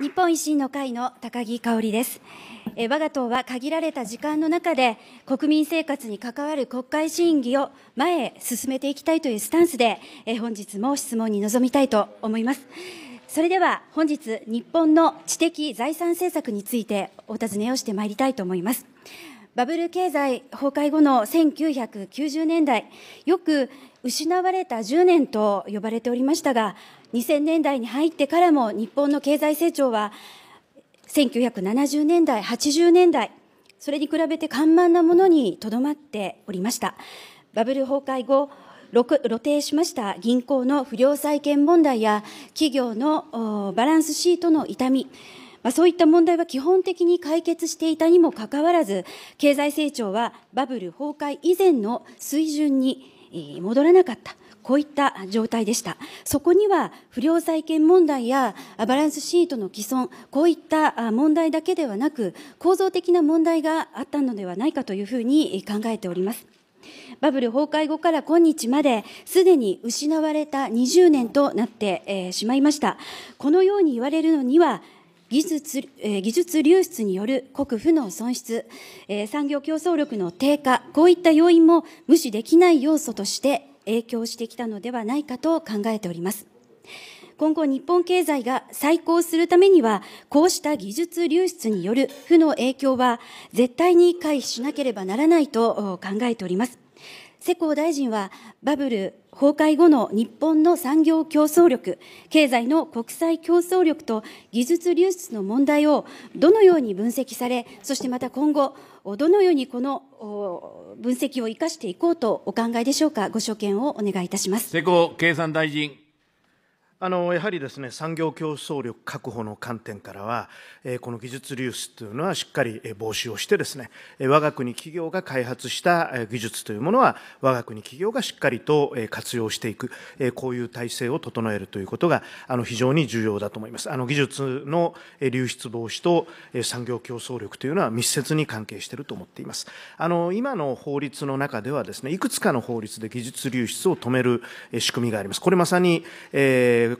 日本維新の会の高木香織です。え我が党は限られた時間の中で、国民生活に関わる国会審議を前へ進めていきたいというスタンスで、え本日も質問に臨みたいと思います。それでは本日、日本の知的財産政策についてお尋ねをしてまいりたいと思います。バブル経済崩壊後の1990年代、よく失われた10年と呼ばれておりましたが、2000年代に入ってからも日本の経済成長は1970年代、80年代、それに比べて緩慢なものにとどまっておりました。バブル崩壊後、露呈しました銀行の不良債権問題や企業のバランスシートの痛み、まあ、そういった問題は基本的に解決していたにもかかわらず、経済成長はバブル崩壊以前の水準に戻らなかった。こういった状態でした。そこには不良債権問題やバランスシートの毀損、こういった問題だけではなく、構造的な問題があったのではないかというふうに考えております。バブル崩壊後から今日まで、すでに失われた20年となってしまいました。このように言われるのには、技術技術流出による国府の損失、産業競争力の低下、こういった要因も無視できない要素として影響してきたのではないかと考えております。今後日本経済が再興するためには、こうした技術流出による負の影響は絶対に回避しなければならないと考えております。世耕大臣はバブル崩壊後の日本の産業競争力、経済の国際競争力と技術流出の問題をどのように分析され、そしてまた今後、どのようにこの分析を生かしていこうとお考えでしょうか、ご所見をお願いいたします。瀬古経産大臣。あのやはりですね産業競争力確保の観点からは、えこの技術流出というのはしっかり防止をしてですね我が国企業が開発した技術というものは我が国企業がしっかりと活用していく、えこういう体制を整えるということがあの非常に重要だと思いますあの技術の流出防止と産業競争力というのは密接に関係していると思っていますあの今の法律の中ではですねいくつかの法律で技術流出を止める仕組みがありますこれまさに、えー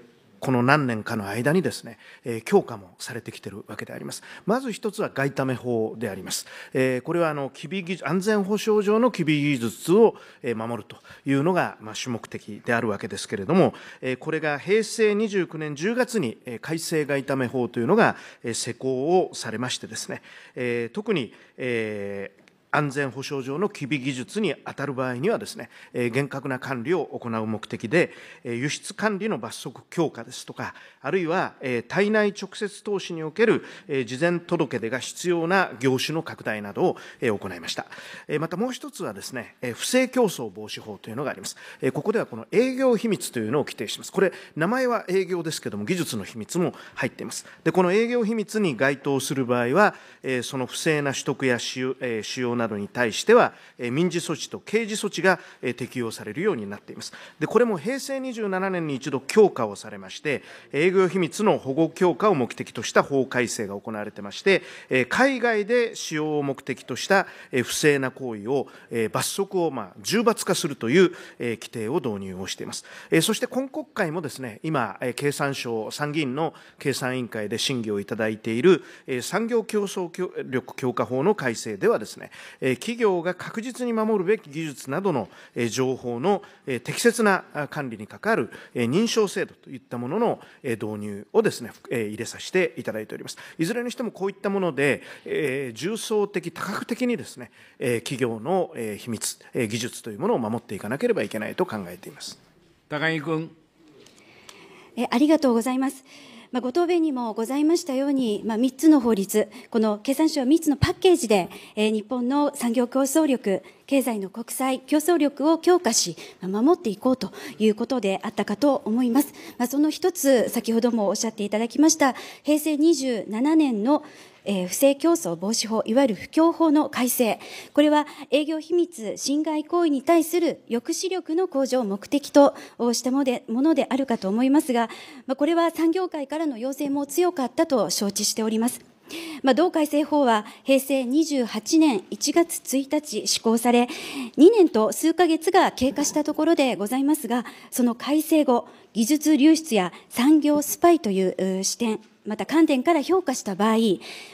この何年かの間にですね、え強化もされてきてるわけであります。まず一つは外為法であります。えこれはあの機微技術安全保障上の機微技術を守るというのが、ま主目的であるわけですけれども、えこれが平成29年10月に改正外為法というのが施行をされましてですね、え特に、え安全保障上の機微技術に当たる場合にはですね、え厳格な管理を行う目的で、え輸出管理の罰則強化ですとか、あるいは、え体内直接投資における、え事前届出が必要な業種の拡大などを、え行いました。えまたもう一つはですね、え不正競争防止法というのがあります。えここではこの営業秘密というのを規定します。これ、名前は営業ですけども、技術の秘密も入っています。で、この営業秘密に該当する場合は、えその不正な取得や使用,、え使用ななどに対しては、民事措置と刑事措置が適用されるようになっています。でこれも平成27年に一度強化をされまして、営業秘密の保護強化を目的とした法改正が行われてまして、海外で使用を目的とした不正な行為を罰則をまあ重罰化するという規定を導入をしています。そして今国会もですね、今、経産省、参議院の経産委員会で審議をいただいている産業競争力強化法の改正ではですね、企業が確実に守るべき技術などの情報の適切な管理にかかる認証制度といったものの導入をですね、入れさせていただいております。いずれにしてもこういったもので、重層的、多角的にですね、企業の秘密、技術というものを守っていかなければいけないと考えています。高木君。ありがとうございます。まあ、ご答弁にもございましたように、まあ、3つの法律、この経産省は3つのパッケージで、えー、日本の産業競争力、経済の国際競争力を強化し、守っていこうということであったかと思います。まあ、その一つ、先ほどもおっしゃっていただきました、平成27年のえー、不正競争防止法、いわゆる不況法の改正、これは営業秘密侵害行為に対する抑止力の向上を目的としたものであるかと思いますが、まあ、これは産業界からの要請も強かったと承知しております。まあ、同改正法は平成28年1月1日施行され、2年と数ヶ月が経過したところでございますが、その改正後、技術流出や産業スパイという視点、また観点から評価した場合、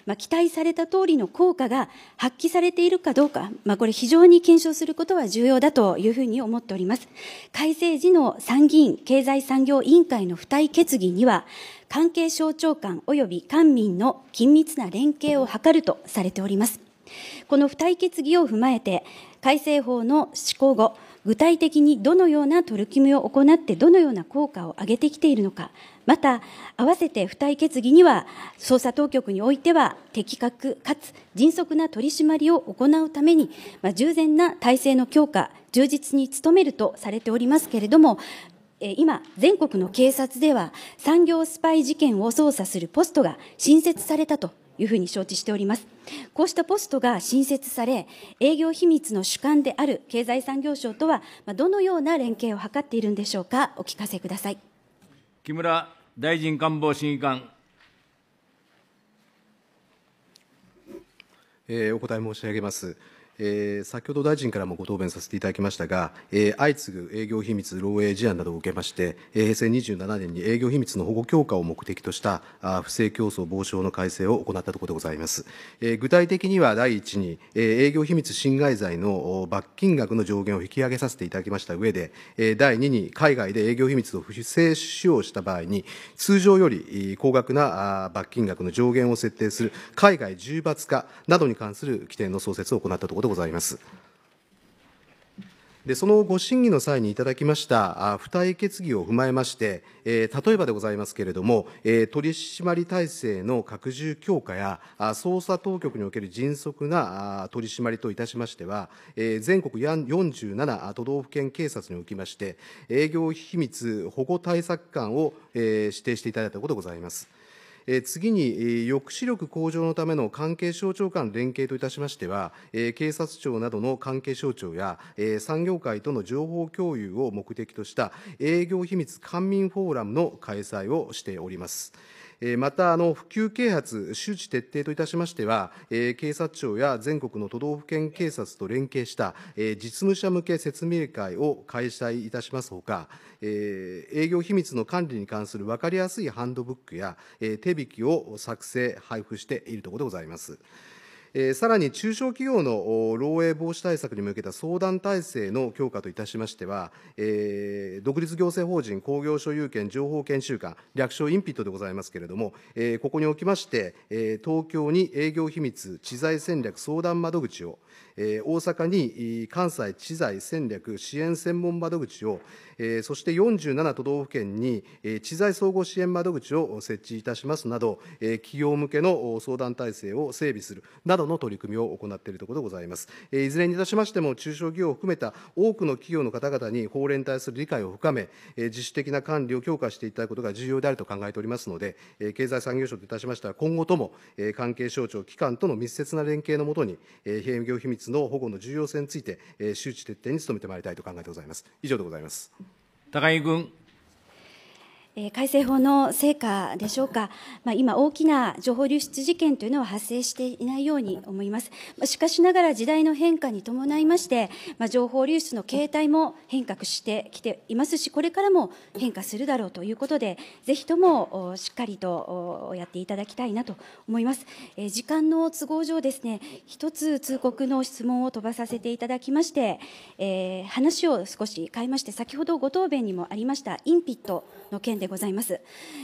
まあ、期待された通りの効果が発揮されているかどうか、まあ、これ非常に検証することは重要だというふうに思っております。改正時の参議院経済産業委員会の付帯決議には、関係省庁間及び官民の緊密な連携を図るとされております。この付帯決議を踏まえて、改正法の施行後、具体的にどのような取り組みを行ってどのような効果を上げてきているのかまた合わせて付帯決議には捜査当局においては的確かつ迅速な取り締まりを行うために、まあ、従前な体制の強化充実に努めるとされておりますけれども今、全国の警察では産業スパイ事件を捜査するポストが新設されたというふうに承知しております。こうしたポストが新設され、営業秘密の主管である経済産業省とは、どのような連携を図っているんでしょうか、お聞かせください。木村大臣官房審議官。えお答え申し上げます。えー、先ほど大臣からもご答弁させていただきましたが、えー、相次ぐ営業秘密漏えい事案などを受けまして、平成27年に営業秘密の保護強化を目的としたあ不正競争防止法の改正を行ったところでございます。えー、具体的には第一に、えー、営業秘密侵害罪の罰金額の上限を引き上げさせていただきました上で、えー、第二に海外で営業秘密を不正使用した場合に、通常より高額な罰金額の上限を設定する海外重罰化などに関する規定の創設を行ったところでございます。でそのご審議の際にいただきました付帯決議を踏まえまして、えー、例えばでございますけれども、えー、取締体制の拡充強化や、捜査当局における迅速な取締りといたしましては、えー、全国47都道府県警察におきまして、営業秘密保護対策官を、えー、指定していただいたことでございます。次に、抑止力向上のための関係省庁間連携といたしましては、警察庁などの関係省庁や、産業界との情報共有を目的とした営業秘密官民フォーラムの開催をしております。また、普及啓発、周知徹底といたしましては、警察庁や全国の都道府県警察と連携した実務者向け説明会を開催いたしますほか、営業秘密の管理に関する分かりやすいハンドブックや手引きを作成、配布しているところでございます。さらに中小企業の漏洩防止対策に向けた相談体制の強化といたしましては、独立行政法人工業所有権情報研修官、略称インピットでございますけれども、ここにおきまして、東京に営業秘密知財戦略相談窓口を、大阪に関西知財戦略支援専門窓口を、そして47都道府県に、知財総合支援窓口を設置いたしますなど、企業向けの相談体制を整備するなどどの取り組みを行っているところでございます。いずれにいたしましても、中小企業を含めた多くの企業の方々に法令に対する理解を深め、自主的な管理を強化していただくことが重要であると考えておりますので、経済産業省といたしましては、今後とも関係省庁、機関との密接な連携のもとに、営業秘密の保護の重要性について、周知徹底に努めてまいりたいと考えてございます。以上でございます。高木君。改正法の成果でしょうか、まあ、今、大きな情報流出事件というのは発生していないように思います。しかしながら、時代の変化に伴いまして、まあ、情報流出の形態も変革してきていますし、これからも変化するだろうということで、ぜひともしっかりとやっていただきたいなと思います。え時間の都合上ですね、一つ通告の質問を飛ばさせていただきまして、えー、話を少し変えまして、先ほどご答弁にもありました、インピットの件でございます、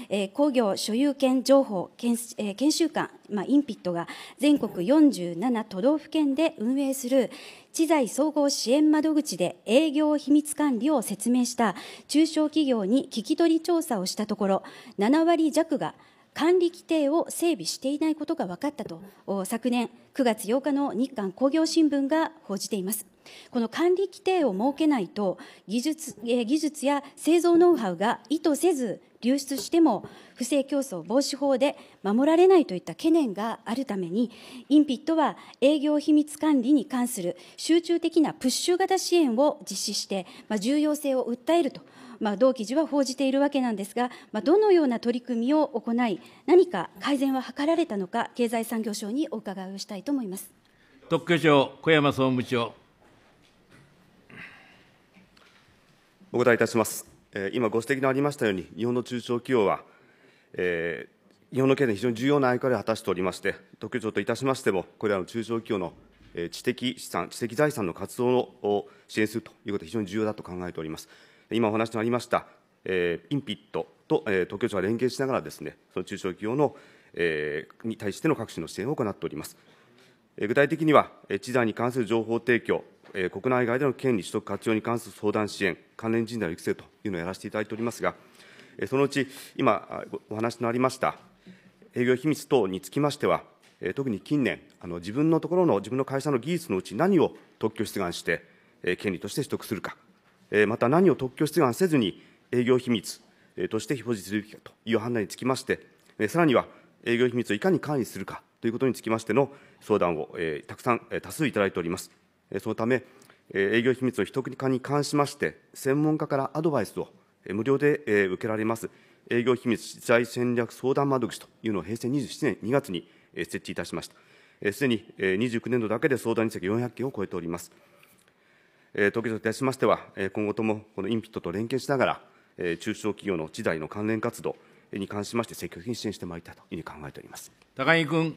えー、工業所有権情報研,、えー、研修館、まあ、インピットが全国47都道府県で運営する知財総合支援窓口で営業秘密管理を説明した中小企業に聞き取り調査をしたところ7割弱が管理規定を整備していないことが分かったと昨年9月8日の日韓工業新聞が報じていますこの管理規定を設けないと技術,、え技術や製造ノウハウが意図せず流出しても不正競争防止法で守られないといった懸念があるためにインピットは営業秘密管理に関する集中的なプッシュ型支援を実施して、まあ、重要性を訴えると、まあ、同記事は報じているわけなんですが、まあ、どのような取り組みを行い何か改善は図られたのか経済産業省にお伺いをしたいと思います。特許庁小山総務長お答えいたします。今ご指摘のありましたように、日本の中小企業は、えー、日本の経済非常に重要な役割を果たしておりまして、特許庁といたしましても、これらの中小企業の知的資産、知的財産の活動を支援するということは非常に重要だと考えております。今お話のありました、えー、インピットと、えー、東京庁は連携しながらですね、その中小企業の、えー、に対しての各種の支援を行っております。具体的には、知財に関する情報提供、国内外での権利取得活用に関する相談支援、関連人材の育成というのをやらせていただいておりますが、そのうち今、お話のありました営業秘密等につきましては、特に近年、あの自分のところの、自分の会社の技術のうち何を特許出願して、権利として取得するか、また何を特許出願せずに営業秘密として表示するべきかという判断につきまして、さらには営業秘密をいかに管理するかということにつきましての相談をたくさん多数いただいております。そのため、営業秘密の秘匿化に関しまして、専門家からアドバイスを無料で受けられます、営業秘密時代戦略相談窓口というのを平成27年2月に設置いたしました。すでに29年度だけで相談実績400件を超えております。東京都いたしましては、今後ともこのインピットと連携しながら、中小企業の時代の関連活動に関しまして、積極的に支援してまいりたいというふうに考えております。高木君。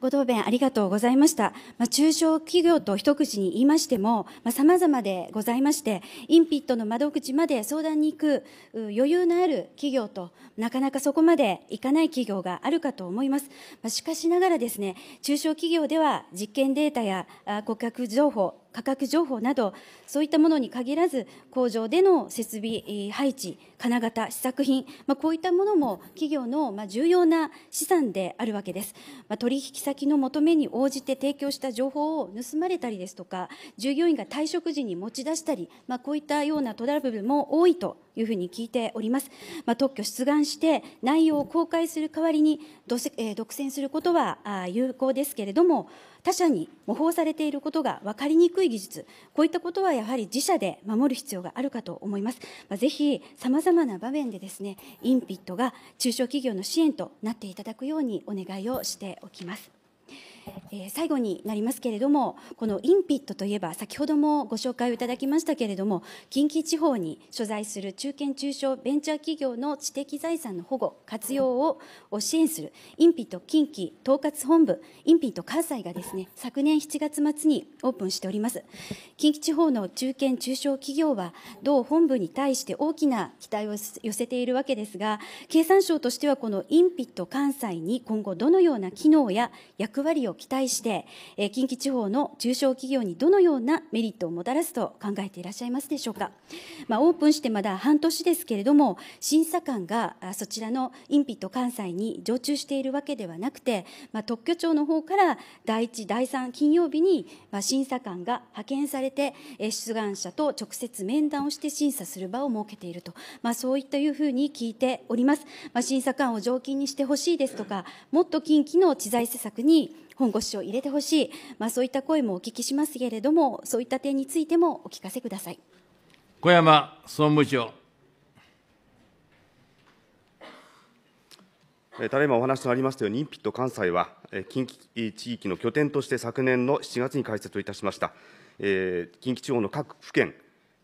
ご答弁ありがとうございました。まあ、中小企業と一口に言いましても、まあ、様々でございまして、インピットの窓口まで相談に行く余裕のある企業と、なかなかそこまで行かない企業があるかと思います。まあ、しかしながらですね、中小企業では実験データや顧客情報、価格情報などそういったものに限らず工場での設備配置金型試作品、まあ、こういったものも企業の重要な資産であるわけです、まあ、取引先の求めに応じて提供した情報を盗まれたりですとか従業員が退職時に持ち出したり、まあ、こういったようなトラブルも多いというふうに聞いております、まあ、特許出願して内容を公開する代わりに独占することは有効ですけれども他社に模倣されていることが分かりにくい技術、こういったことはやはり自社で守る必要があるかと思います。まあ、ぜひ、さまざまな場面でですね、インピットが中小企業の支援となっていただくようにお願いをしておきます。え最後になりますけれどもこのインピットといえば先ほどもご紹介をいただきましたけれども近畿地方に所在する中堅中小ベンチャー企業の知的財産の保護活用を支援するインピット近畿統括本部インピット関西がですね昨年7月末にオープンしております近畿地方の中堅中小企業は同本部に対して大きな期待を寄せているわけですが経産省としてはこのインピット関西に今後どのような機能や役割を期待して、え近畿地方の中小企業にどのようなメリットをもたらすと考えていらっしゃいますでしょうか、まあ、オープンしてまだ半年ですけれども審査官がそちらのインピット関西に常駐しているわけではなくて、まあ、特許庁の方から第1第3金曜日に、まあ、審査官が派遣されてえ出願者と直接面談をして審査する場を設けていると、まあ、そういったいうふうに聞いております、まあ、審査官を常勤にしてほしいですとかもっと近畿の知財施策に本腰を入れてほしい、まあ、そういった声もお聞きしますけれども、そういった点についてもお聞かせください。小山総務長ただいまお話のありましたように、インピット関西は、近畿地域の拠点として昨年の7月に開設をいたしました、え近畿地方の各府県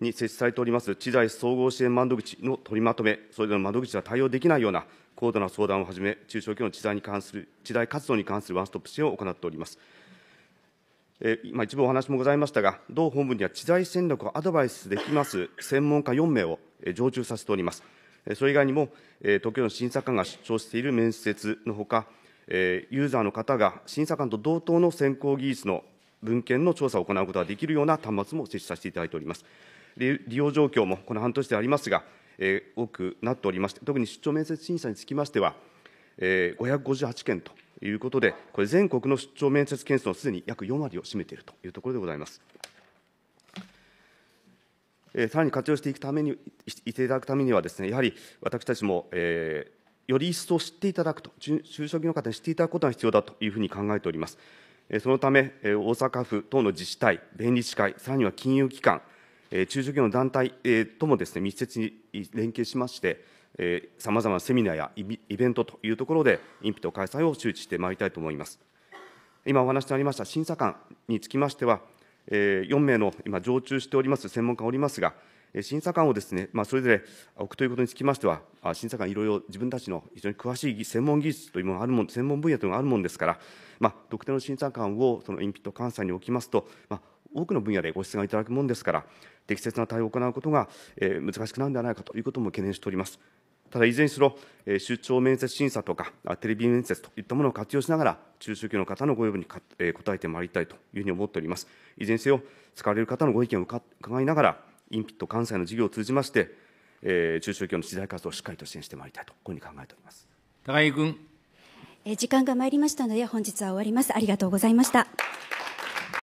に設置されております、知財総合支援窓口の取りまとめ、それぞれの窓口は対応できないような高度な相談をはじめ、中小企業の知財に関する、知財活動に関するワンストップ支援を行っております。えー、今、一部お話もございましたが、同本部には知財戦略をアドバイスできます専門家4名を、常駐させております。それ以外にも、え東京の審査官が主張している面接のほか、えユーザーの方が審査官と同等の選考技術の文献の調査を行うことができるような端末も設置させていただいております。利用状況もこの半年でありますが、え多くなっておりまして、特に出張面接審査につきましては、え558件ということで、これ、全国の出張面接件数のすでに約4割を占めているというところでございます。えさらに活用していくために、いていただくためにはです、ね、やはり私たちも、えー、より一層知っていただくと、就職の方に知っていただくことが必要だというふうに考えております。そのため、大阪府等の自治体、弁理士会、さらには金融機関、中小企業の団体ともですね、密接に連携しまして、さまざまなセミナーやイベントというところで、インプット開催を周知してまいりたいと思います。今お話のありました審査官につきましては、4名の今、常駐しております専門家おりますが、審査官をですね、まあ、それぞれ置くということにつきましては、審査官、いろいろ自分たちの非常に詳しい専門技術というものがあるもん、専門分野というのがあるものですから、まあ、特定の審査官をそのインピット監査に置きますと、まあ、多くの分野でご質問いただくものですから、適切な対応を行うことが、え難しくなるんではないかということも懸念しております。ただ、いずれにしろ、え出張面接審査とか、テレビ面接といったものを活用しながら、中小企業の方のご要望に、え答えてまいりたいというふうに思っております。いずれにせよ、使われる方のご意見を伺いながら、インピット関西の事業を通じまして、え中小企業の資材活動をしっかりと支援してまいりたいと、こういうふうに考えております高木君。え時間が参りましたので、本日は終わります。ありがとうございました。